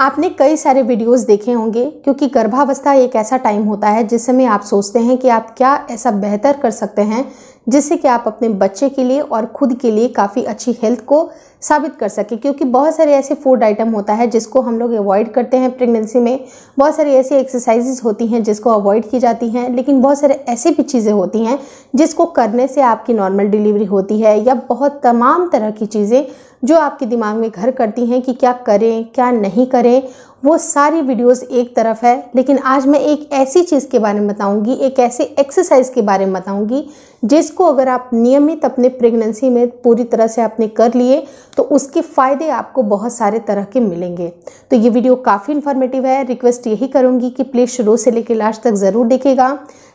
आपने कई सारे वीडियोस देखे होंगे क्योंकि गर्भावस्था एक ऐसा टाइम होता है जिस समय आप सोचते हैं कि आप क्या ऐसा बेहतर कर सकते हैं जिससे कि आप अपने बच्चे के लिए और खुद के लिए काफ़ी अच्छी हेल्थ को साबित कर सके क्योंकि बहुत सारे ऐसे फूड आइटम होता है जिसको हम लोग अवॉइड करते हैं प्रेगनेंसी में बहुत सारी ऐसी एक्सरसाइजेज होती हैं जिसको अवॉइड की जाती हैं लेकिन बहुत सारे ऐसे भी चीज़ें होती हैं जिसको करने से आपकी नॉर्मल डिलीवरी होती है या बहुत तमाम तरह की चीज़ें जो आपके दिमाग में घर करती हैं कि क्या करें क्या नहीं करें वो सारी वीडियोस एक तरफ है लेकिन आज मैं एक ऐसी चीज़ के बारे में बताऊंगी एक ऐसे एक्सरसाइज के बारे में बताऊंगी जिसको अगर आप नियमित अपने प्रेगनेंसी में पूरी तरह से आपने कर लिए तो उसके फ़ायदे आपको बहुत सारे तरह के मिलेंगे तो ये वीडियो काफ़ी इन्फॉर्मेटिव है रिक्वेस्ट यही करूँगी कि प्लीज़ शुरू से लेकर लास्ट तक ज़रूर देखेगा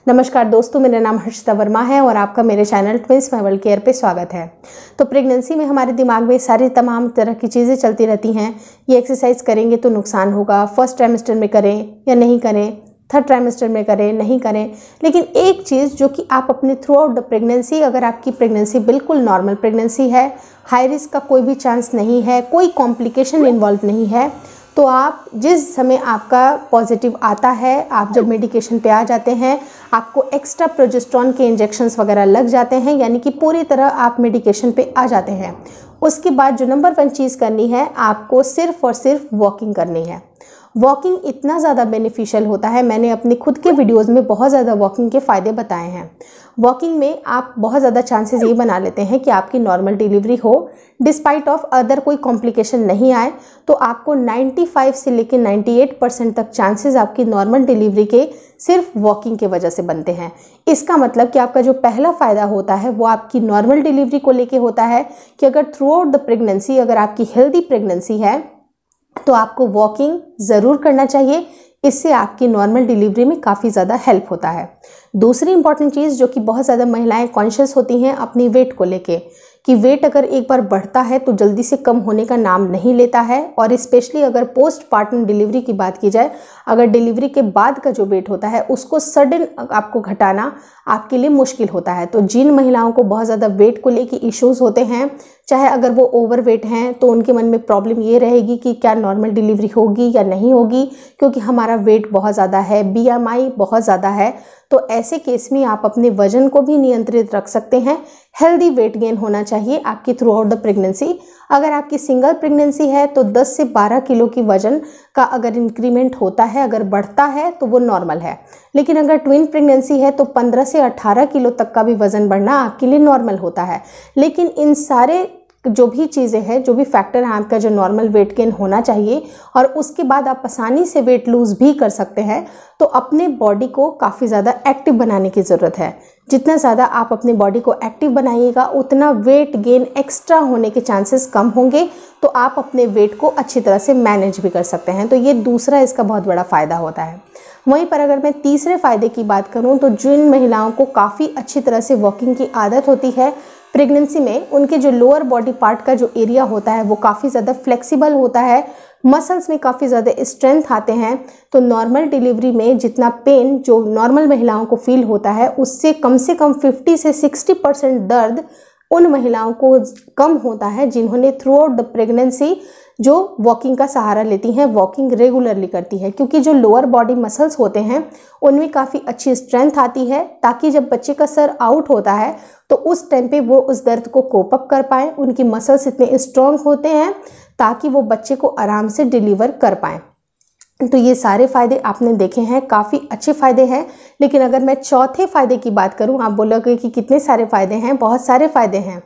नमस्कार दोस्तों मेरा नाम हर्षिता वर्मा है और आपका मेरे चैनल ट्विंस मेवल केयर पे स्वागत है तो प्रेगनेंसी में हमारे दिमाग में सारी तमाम तरह की चीज़ें चलती रहती हैं ये एक्सरसाइज करेंगे तो नुकसान होगा फर्स्ट ट्राइमेस्टर में करें या नहीं करें थर्ड ट्राइमेस्टर में करें नहीं करें लेकिन एक चीज़ जो कि आप अपने थ्रू आउट द प्रेगनेंसी अगर आपकी प्रेगनेंसी बिल्कुल नॉर्मल प्रेगनेंसी है हाई रिस्क का कोई भी चांस नहीं है कोई कॉम्प्लिकेशन इन्वॉल्व नहीं है तो आप जिस समय आपका पॉजिटिव आता है आप जब मेडिकेशन पे आ जाते हैं आपको एक्स्ट्रा प्रोजेस्ट्रॉन के इंजेक्शन्स वगैरह लग जाते हैं यानी कि पूरी तरह आप मेडिकेशन पे आ जाते हैं उसके बाद जो नंबर वन चीज़ करनी है आपको सिर्फ़ और सिर्फ वॉकिंग करनी है वॉकिंग इतना ज़्यादा बेनिफिशियल होता है मैंने अपने खुद के वीडियोज़ में बहुत ज़्यादा वॉकिंग के फ़ायदे बताए हैं वॉकिंग में आप बहुत ज़्यादा चांसेस ये बना लेते हैं कि आपकी नॉर्मल डिलीवरी हो डिस्पाइट ऑफ अदर कोई कॉम्प्लिकेशन नहीं आए तो आपको 95 से लेकर 98 परसेंट तक चांसेस आपकी नॉर्मल डिलीवरी के सिर्फ वॉकिंग के वजह से बनते हैं इसका मतलब कि आपका जो पहला फ़ायदा होता है वो आपकी नॉर्मल डिलीवरी को लेके होता है कि अगर थ्रू आउट द प्रेगनेंसी अगर आपकी हेल्दी प्रेगनेंसी है तो आपको वॉकिंग ज़रूर करना चाहिए इससे आपकी नॉर्मल डिलीवरी में काफ़ी ज़्यादा हेल्प होता है दूसरी इंपॉर्टेंट चीज़ जो कि बहुत ज़्यादा महिलाएं कॉन्शियस होती हैं अपनी वेट को लेके कि वेट अगर एक बार बढ़ता है तो जल्दी से कम होने का नाम नहीं लेता है और स्पेशली अगर पोस्ट पार्टन डिलीवरी की बात की जाए अगर डिलीवरी के बाद का जो वेट होता है उसको सडन आपको घटाना आपके लिए मुश्किल होता है तो जिन महिलाओं को बहुत ज़्यादा वेट को लेके इश्यूज़ होते हैं चाहे अगर वो ओवर वेट हैं तो उनके मन में प्रॉब्लम ये रहेगी कि क्या नॉर्मल डिलीवरी होगी या नहीं होगी क्योंकि हमारा वेट बहुत ज़्यादा है बीएमआई बहुत ज़्यादा है तो ऐसे केस में आप अपने वजन को भी नियंत्रित रख सकते हैं हेल्दी वेट गेन होना चाहिए आपकी थ्रू आउट द प्रेगनेंसी अगर आपकी सिंगल प्रेगनेंसी है तो 10 से 12 किलो की वजन का अगर इंक्रीमेंट होता है अगर बढ़ता है तो वो नॉर्मल है लेकिन अगर ट्विन प्रेगनेंसी है तो 15 से 18 किलो तक का भी वज़न बढ़ना आपके लिए नॉर्मल होता है लेकिन इन सारे जो भी चीज़ें हैं जो भी फैक्टर हैं आपका जो नॉर्मल वेट गेन होना चाहिए और उसके बाद आप आसानी से वेट लूज़ भी कर सकते हैं तो अपने बॉडी को काफ़ी ज़्यादा एक्टिव बनाने की ज़रूरत है जितना ज़्यादा आप अपने बॉडी को एक्टिव बनाइएगा उतना वेट गेन एक्स्ट्रा होने के चांसेस कम होंगे तो आप अपने वेट को अच्छी तरह से मैनेज भी कर सकते हैं तो ये दूसरा इसका बहुत बड़ा फ़ायदा होता है वहीं पर अगर मैं तीसरे फ़ायदे की बात करूँ तो जिन महिलाओं को काफ़ी अच्छी तरह से वॉकिंग की आदत होती है प्रेगनेंसी में उनके जो लोअर बॉडी पार्ट का जो एरिया होता है वो काफ़ी ज़्यादा फ्लेक्सिबल होता है मसल्स में काफ़ी ज़्यादा स्ट्रेंथ आते हैं तो नॉर्मल डिलीवरी में जितना पेन जो नॉर्मल महिलाओं को फील होता है उससे कम से कम 50 से 60 परसेंट दर्द उन महिलाओं को कम होता है जिन्होंने थ्रू आउट द प्रेगनेंसी जो वॉकिंग का सहारा लेती हैं वॉकिंग रेगुलरली करती है क्योंकि जो लोअर बॉडी मसल्स होते हैं उनमें काफ़ी अच्छी स्ट्रेंथ आती है ताकि जब बच्चे का सर आउट होता है तो उस टाइम पे वो उस दर्द को कोप अप कर पाएँ उनकी मसल्स इतने स्ट्रॉन्ग होते हैं ताकि वो बच्चे को आराम से डिलीवर कर पाएँ तो ये सारे फ़ायदे आपने देखे हैं काफ़ी अच्छे फ़ायदे हैं लेकिन अगर मैं चौथे फ़ायदे की बात करूँ आप बोलोगे कि कितने सारे फ़ायदे हैं बहुत सारे फ़ायदे हैं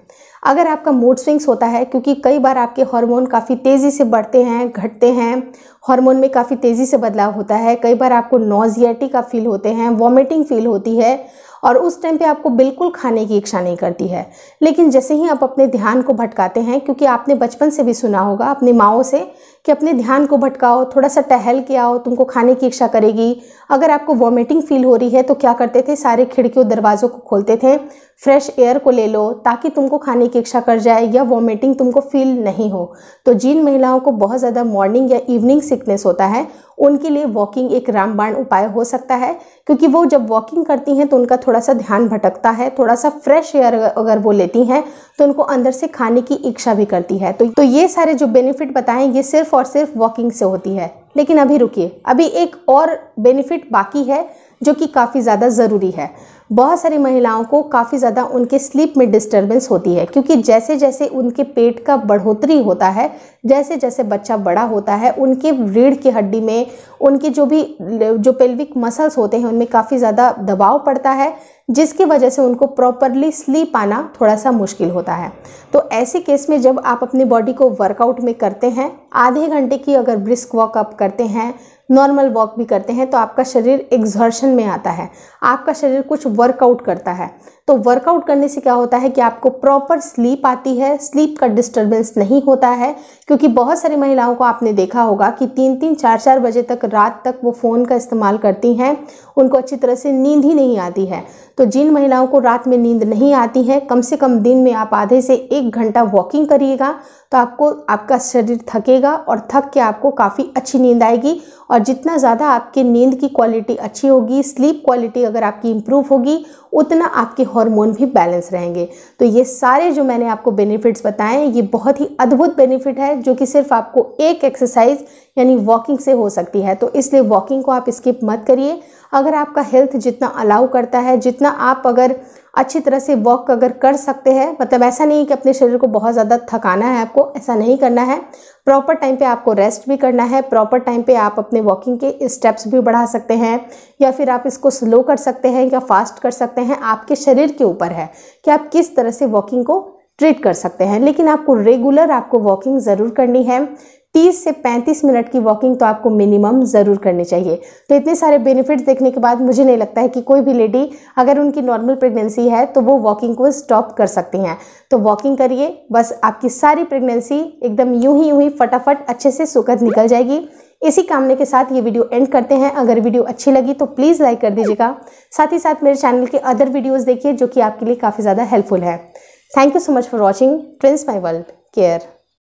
अगर आपका मूड स्विंग्स होता है क्योंकि कई बार आपके हार्मोन काफ़ी तेज़ी से बढ़ते हैं घटते हैं हार्मोन में काफ़ी तेज़ी से बदलाव होता है कई बार आपको नोजियाटिक का फील होते हैं वॉमिटिंग फील होती है और उस टाइम पे आपको बिल्कुल खाने की इच्छा नहीं करती है लेकिन जैसे ही आप अपने ध्यान को भटकाते हैं क्योंकि आपने बचपन से भी सुना होगा अपनी माओ से कि अपने ध्यान को भटकाओ थोड़ा सा टहल के आओ तुमको खाने की इच्छा करेगी अगर आपको वॉमिटिंग फील हो रही है तो क्या करते थे सारे खिड़कियों दरवाज़ों को खोलते थे फ्रेश एयर को ले लो ताकि तुमको खाने की इच्छा कर जाए या वॉमिटिंग तुमको फील नहीं हो तो जिन महिलाओं को बहुत ज़्यादा मॉर्निंग या इवनिंग सिकनेस होता है उनके लिए वॉकिंग एक रामबाण उपाय हो सकता है क्योंकि वो जब वॉकिंग करती हैं तो उनका थोड़ा सा ध्यान भटकता है थोड़ा सा फ्रेश एयर अगर वो लेती हैं तो उनको अंदर से खाने की इच्छा भी करती है तो, तो ये सारे जो बेनिफिट बताएं ये सिर्फ सिर्फ और सिर्फ वॉकिंग से होती है लेकिन अभी रुकिए अभी एक और बेनिफिट बाकी है जो कि काफ़ी ज़्यादा ज़रूरी है बहुत सारी महिलाओं को काफ़ी ज़्यादा उनके स्लीप में डिस्टरबेंस होती है क्योंकि जैसे जैसे उनके पेट का बढ़ोतरी होता है जैसे जैसे बच्चा बड़ा होता है उनके रीढ़ की हड्डी में उनके जो भी जो पेल्विक मसल्स होते हैं उनमें काफ़ी ज़्यादा दबाव पड़ता है जिसकी वजह से उनको प्रॉपरली स्लीप आना थोड़ा सा मुश्किल होता है तो ऐसे केस में जब आप अपनी बॉडी को वर्कआउट में करते हैं आधे घंटे की अगर ब्रिस्क वॉकअप करते हैं नॉर्मल वॉक भी करते हैं तो आपका शरीर एग्जर्शन में आता है आपका शरीर कुछ वर्कआउट करता है तो वर्कआउट करने से क्या होता है कि आपको प्रॉपर स्लीप आती है स्लीप का डिस्टर्बेंस नहीं होता है क्योंकि बहुत सारी महिलाओं को आपने देखा होगा कि तीन तीन चार चार बजे तक रात तक वो फ़ोन का इस्तेमाल करती हैं उनको अच्छी तरह से नींद ही नहीं आती है तो जिन महिलाओं को रात में नींद नहीं आती है कम से कम दिन में आप आधे से एक घंटा वॉकिंग करिएगा तो आपको आपका शरीर थकेगा और थक के आपको काफ़ी अच्छी नींद आएगी और जितना ज़्यादा आपके नींद की क्वालिटी अच्छी होगी स्लीप क्वालिटी अगर आपकी इम्प्रूव होगी उतना आपके हार्मोन भी बैलेंस रहेंगे तो ये सारे जो मैंने आपको बेनिफिट्स बताएं ये बहुत ही अद्भुत बेनिफिट है जो कि सिर्फ आपको एक एक्सरसाइज यानी वॉकिंग से हो सकती है तो इसलिए वॉकिंग को आप स्किप मत करिए अगर आपका हेल्थ जितना अलाउ करता है जितना आप अगर अच्छी तरह से वॉक अगर कर सकते हैं मतलब ऐसा नहीं कि अपने शरीर को बहुत ज़्यादा थकाना है आपको ऐसा नहीं करना है प्रॉपर टाइम पे आपको रेस्ट भी करना है प्रॉपर टाइम पे आप अपने वॉकिंग के स्टेप्स भी बढ़ा सकते हैं या फिर आप इसको स्लो कर सकते हैं या फास्ट कर सकते हैं आपके शरीर के ऊपर है कि आप किस तरह से वॉकिंग को ट्रीट कर सकते हैं लेकिन आपको रेगुलर आपको वॉकिंग ज़रूर करनी है 30 से 35 मिनट की वॉकिंग तो आपको मिनिमम ज़रूर करनी चाहिए तो इतने सारे बेनिफिट्स देखने के बाद मुझे नहीं लगता है कि कोई भी लेडी अगर उनकी नॉर्मल प्रेगनेंसी है तो वो वॉकिंग को स्टॉप कर सकती हैं तो वॉकिंग करिए बस आपकी सारी प्रेगनेंसी एकदम यूं ही यूं ही फटाफट अच्छे से सुखद निकल जाएगी इसी कामने के साथ ये वीडियो एंड करते हैं अगर वीडियो अच्छी लगी तो प्लीज़ लाइक कर दीजिएगा साथ ही साथ मेरे चैनल के अदर वीडियोज़ देखिए जो कि आपके लिए काफ़ी ज़्यादा हेल्पफुल है thank you so much for watching trans my world care